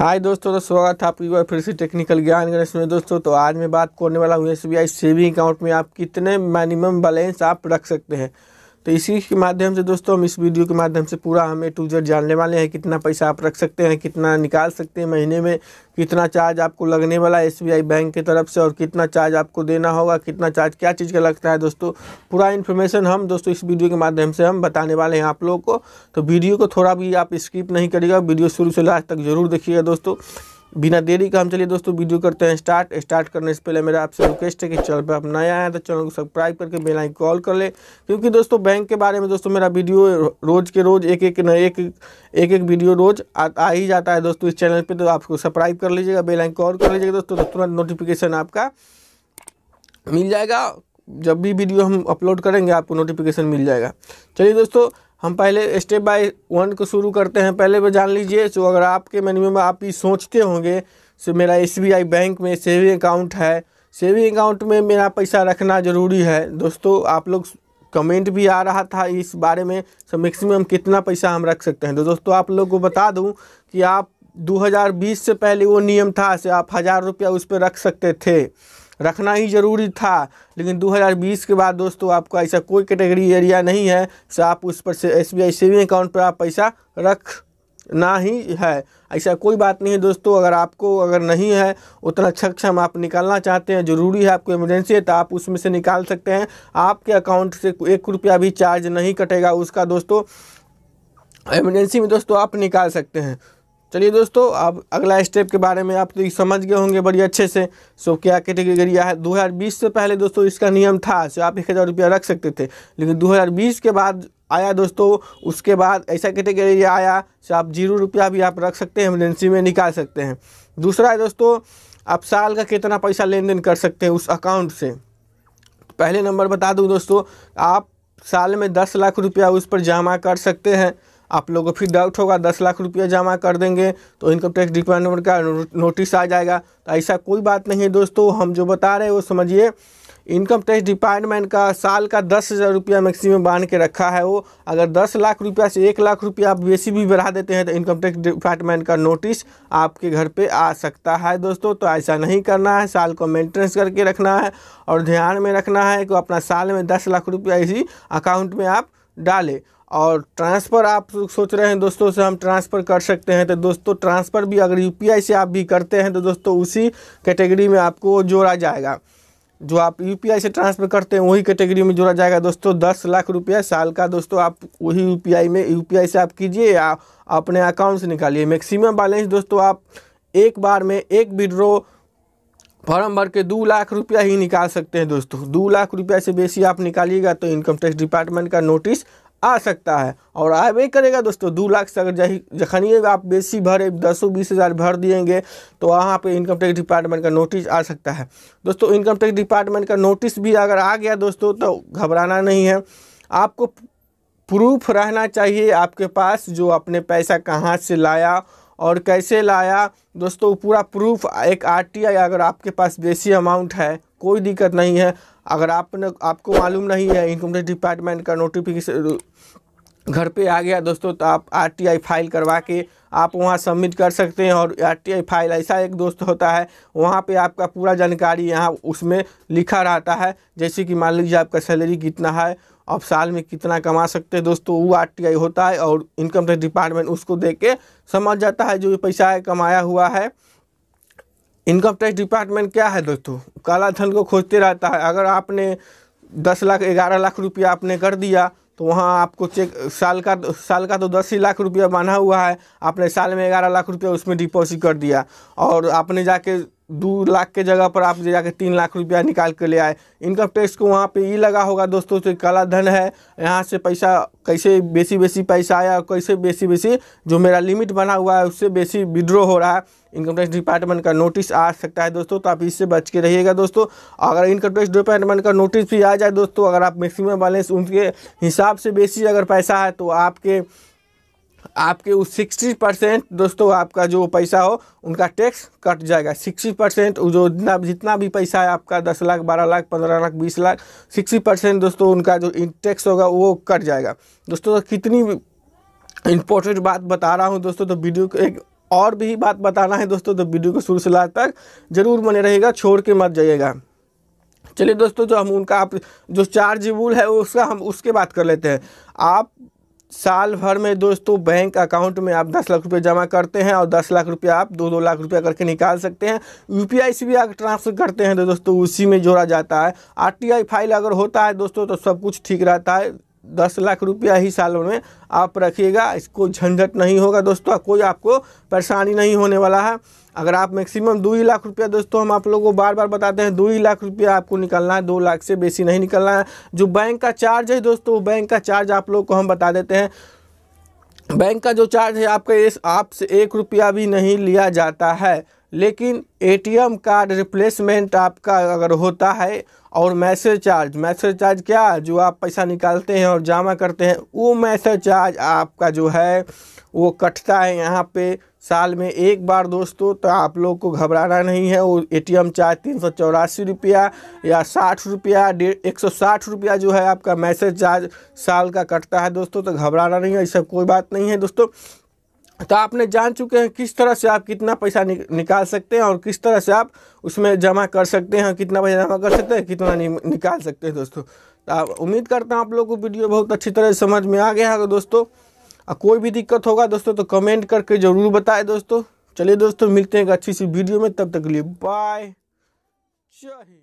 हाय दोस्तों तो स्वागत है आपकी बार फिर से टेक्निकल ज्ञान गणेश में दोस्तों तो आज मैं बात करने वाला हूँ एस सेविंग अकाउंट में आप कितने मिनिमम बैलेंस आप रख सकते हैं तो इसी के माध्यम से दोस्तों हम इस वीडियो के माध्यम से पूरा हमें टू जेड जानने वाले हैं कितना पैसा आप रख सकते हैं कितना निकाल सकते हैं महीने में कितना चार्ज आपको लगने वाला है आई बैंक की तरफ से और कितना चार्ज आपको देना होगा कितना चार्ज क्या चीज़ का लगता है दोस्तों पूरा इन्फॉर्मेशन हम दोस्तों इस वीडियो के माध्यम से हम बताने वाले हैं आप लोगों को तो वीडियो को थोड़ा भी आप स्किप नहीं करिएगा वीडियो शुरू से लास्ट तक ज़रूर देखिएगा दोस्तों बिना देरी का हम चलिए दोस्तों वीडियो करते हैं स्टार्ट स्टार्ट करने से पहले मेरा आपसे रिक्वेस्ट है कि चैनल पर आप नया आए तो चैनल को सब्सक्राइब करके बेल आइकन कॉल कर ले क्योंकि दोस्तों बैंक के बारे में दोस्तों मेरा वीडियो रोज़ के रोज़ एक एक नए एक एक एक वीडियो रोज़ आ, आ ही जाता है दोस्तों इस चैनल पर तो आपको सब्सक्राइब कर लीजिएगा बेल आइकन कॉल कर लीजिएगा दोस्तों तो तुरंत नोटिफिकेशन आपका मिल जाएगा जब भी वीडियो हम अपलोड करेंगे आपको नोटिफिकेशन मिल जाएगा चलिए दोस्तों हम पहले स्टेप बाय वन को शुरू करते हैं पहले वो जान लीजिए तो अगर आपके मन में आप ये सोचते होंगे से तो मेरा एस बैंक में सेविंग अकाउंट है सेविंग अकाउंट में मेरा पैसा रखना ज़रूरी है दोस्तों आप लोग कमेंट भी आ रहा था इस बारे में सो तो मैक्सिमम कितना पैसा हम रख सकते हैं तो दोस्तों आप लोग को बता दूँ कि आप 2020 से पहले वो नियम था से आप हज़ार रुपया उस पर रख सकते थे रखना ही ज़रूरी था लेकिन 2020 के बाद दोस्तों आपका ऐसा कोई कैटेगरी एरिया नहीं है तो आप उस पर से एस बी सेविंग अकाउंट पर आप पैसा रख ना ही है ऐसा कोई बात नहीं है दोस्तों अगर आपको अगर नहीं है उतना अच्छा सक्षम आप निकालना चाहते हैं ज़रूरी है आपको इमरजेंसी है तो आप उसमें से निकाल सकते हैं आपके अकाउंट से एक रुपया भी चार्ज नहीं कटेगा उसका दोस्तों इमरजेंसी में दोस्तों आप निकाल सकते हैं चलिए दोस्तों अब अगला स्टेप के बारे में आप तो समझ गए होंगे बड़ी अच्छे से सो क्या कैटेगरी है 2020 से पहले दोस्तों इसका नियम था सो आप एक हज़ार रुपया रख सकते थे लेकिन 2020 के बाद आया दोस्तों उसके बाद ऐसा कैटेगरी आया सो आप जीरो रुपया भी आप रख सकते हैं एमरजेंसी में निकाल सकते हैं दूसरा है दोस्तों आप साल का कितना पैसा लेन देन कर सकते हैं उस अकाउंट से पहले नंबर बता दूँ दोस्तों आप साल में दस लाख रुपया उस पर जमा कर सकते हैं आप लोगों को फिर डाउट होगा दस लाख रुपया जमा कर देंगे तो इनकम टैक्स डिपार्टमेंट का नोटिस आ जाएगा तो ऐसा कोई बात नहीं है दोस्तों हम जो बता रहे हैं वो समझिए इनकम टैक्स डिपार्टमेंट का साल का दस हज़ार रुपया मैक्सिमम बांध के रखा है वो अगर दस लाख रुपया से एक लाख रुपया आप बेसी भी बढ़ा देते हैं तो इनकम टैक्स डिपार्टमेंट का नोटिस आपके घर पे आ सकता है दोस्तों तो ऐसा नहीं करना है साल को मेंटेनेंस करके रखना है और ध्यान में रखना है कि अपना साल में दस लाख रुपया इसी अकाउंट में आप डालें और ट्रांसफ़र आप सोच रहे हैं दोस्तों से हम ट्रांसफ़र कर सकते हैं तो दोस्तों ट्रांसफ़र भी अगर यू से आप भी करते हैं तो दोस्तों उसी कैटेगरी में आपको जोड़ा जाएगा जो आप यू से ट्रांसफ़र करते हैं वही कैटेगरी में जोड़ा जाएगा दोस्तों दस लाख रुपया साल का दोस्तों आप वही यू में यू से आप कीजिए या अपने अकाउंट से निकालिए मैक्सिमम बैलेंस दोस्तों आप एक बार में एक विड्रो फॉर्म भर के दो लाख रुपया ही निकाल सकते हैं दोस्तों दो लाख रुपया से बेसी आप निकालिएगा तो इनकम टैक्स डिपार्टमेंट का नोटिस आ सकता है और आबे करेगा दोस्तों दो लाख से अगर जखनिए आप बेसी भरे दसों बीस हज़ार भर देंगे तो वहाँ पे इनकम टैक्स डिपार्टमेंट का नोटिस आ सकता है दोस्तों इनकम टैक्स डिपार्टमेंट का नोटिस भी अगर आ गया दोस्तों तो घबराना नहीं है आपको प्रूफ रहना चाहिए आपके पास जो अपने पैसा कहाँ से लाया और कैसे लाया दोस्तों पूरा प्रूफ एक आर अगर आपके पास बेसी अमाउंट है कोई दिक्कत नहीं है अगर आपने आपको मालूम नहीं है इनकम टैक्स डिपार्टमेंट का नोटिफिकेशन घर पे आ गया दोस्तों तो आप आरटीआई फाइल करवा के आप वहाँ सबमिट कर सकते हैं और आरटीआई फाइल ऐसा एक दोस्त होता है वहाँ पे आपका पूरा जानकारी यहाँ उसमें लिखा रहता है जैसे कि मान लीजिए आपका सैलरी कितना है आप साल में कितना कमा सकते हैं दोस्तों वो आरटीआई होता है और इनकम टैक्स डिपार्टमेंट उसको दे के समझ जाता है जो पैसा है कमाया हुआ है इनकम टैक्स डिपार्टमेंट क्या है दोस्तों काला धन को खोजते रहता है अगर आपने दस लाख ग्यारह लाख रुपया आपने कर दिया तो वहाँ आपको चेक साल का साल का तो दस ही लाख रुपया बना हुआ है आपने साल में ग्यारह लाख रुपया उसमें डिपॉजिट कर दिया और आपने जाके दो लाख के जगह पर आप जाकर तीन लाख रुपया निकाल कर ले आए इनकम टैक्स को वहाँ पे ये लगा होगा दोस्तों तो काला धन है यहाँ से पैसा कैसे बेसी बेसी पैसा आया और कैसे बेसी बेसी जो मेरा लिमिट बना हुआ है उससे बेसी विड्रो हो रहा है इनकम टैक्स डिपार्टमेंट का नोटिस आ सकता है दोस्तों तो आप इससे बच के रहिएगा दोस्तों अगर इनकम टैक्स डिपार्टमेंट का नोटिस भी आ जाए दोस्तों अगर आप मैक्सिमम बैलेंस उनके हिसाब से बेसी अगर पैसा है तो आपके आपके उस सिक्सटी परसेंट दोस्तों आपका जो पैसा हो उनका टैक्स कट जाएगा सिक्सटी परसेंट जो जितना जितना भी पैसा है आपका दस लाख बारह लाख पंद्रह लाख बीस लाख सिक्सटी परसेंट दोस्तों उनका जो टैक्स होगा वो कट जाएगा दोस्तों तो कितनी इम्पोर्टेंट बात बता रहा हूँ दोस्तों तो वीडियो को एक और भी बात बताना है दोस्तों तो वीडियो को शुरू से लास्ट तक जरूर बने रहेगा छोड़ के मत जाइएगा चलिए दोस्तों जो हम उनका आप जो चार्जेबल है उसका हम उसके बात कर लेते हैं आप साल भर में दोस्तों बैंक अकाउंट में आप दस लाख रुपए जमा करते हैं और दस लाख रुपया आप दो दो लाख रुपया करके निकाल सकते हैं यूपीआई से भी अगर ट्रांसफर करते हैं तो दोस्तों उसी में जोड़ा जाता है आरटीआई फाइल अगर होता है दोस्तों तो सब कुछ ठीक रहता है दस लाख रुपया ही साल में आप रखिएगा इसको झंझट नहीं होगा दोस्तों कोई आपको परेशानी नहीं होने वाला है अगर आप मैक्सिमम दो ही लाख रुपया दोस्तों हम आप लोगों को बार बार बताते हैं दो ही लाख रुपया आपको निकलना है दो लाख से बेसी नहीं निकलना है जो बैंक का चार्ज है दोस्तों बैंक का चार्ज आप लोग को हम बता देते हैं बैंक का जो चार्ज है आपका इस आपसे एक रुपया भी नहीं लिया जाता है लेकिन एटीएम कार्ड रिप्लेसमेंट आपका अगर होता है और मैसेज चार्ज मैसेज चार्ज क्या जो आप पैसा निकालते हैं और जमा करते हैं वो मैसेज चार्ज आपका जो है वो कटता है यहाँ पे साल में एक बार दोस्तों तो आप लोग को घबराना नहीं है वो एटीएम चार्ज तीन सौ चौरासी रुपया या साठ रुपया डेढ़ एक सौ साठ रुपया जो है आपका मैसेज चार्ज साल का कटता है दोस्तों तो घबराना नहीं है ऐसा कोई बात नहीं है दोस्तों तो आपने जान चुके हैं किस तरह से आप कितना पैसा नि, निकाल सकते हैं और किस तरह से आप उसमें जमा कर सकते हैं कितना पैसा जमा कर सकते हैं कितना नि, निकाल सकते हैं दोस्तों तो आप उम्मीद करता हूं आप लोगों को वीडियो बहुत अच्छी तरह से समझ में आ गया होगा दोस्तों और कोई भी दिक्कत होगा दोस्तों तो कमेंट करके ज़रूर बताए दोस्तों चलिए दोस्तों मिलते हैं एक अच्छी सी वीडियो में तब तक के लिए बाय जय हिंद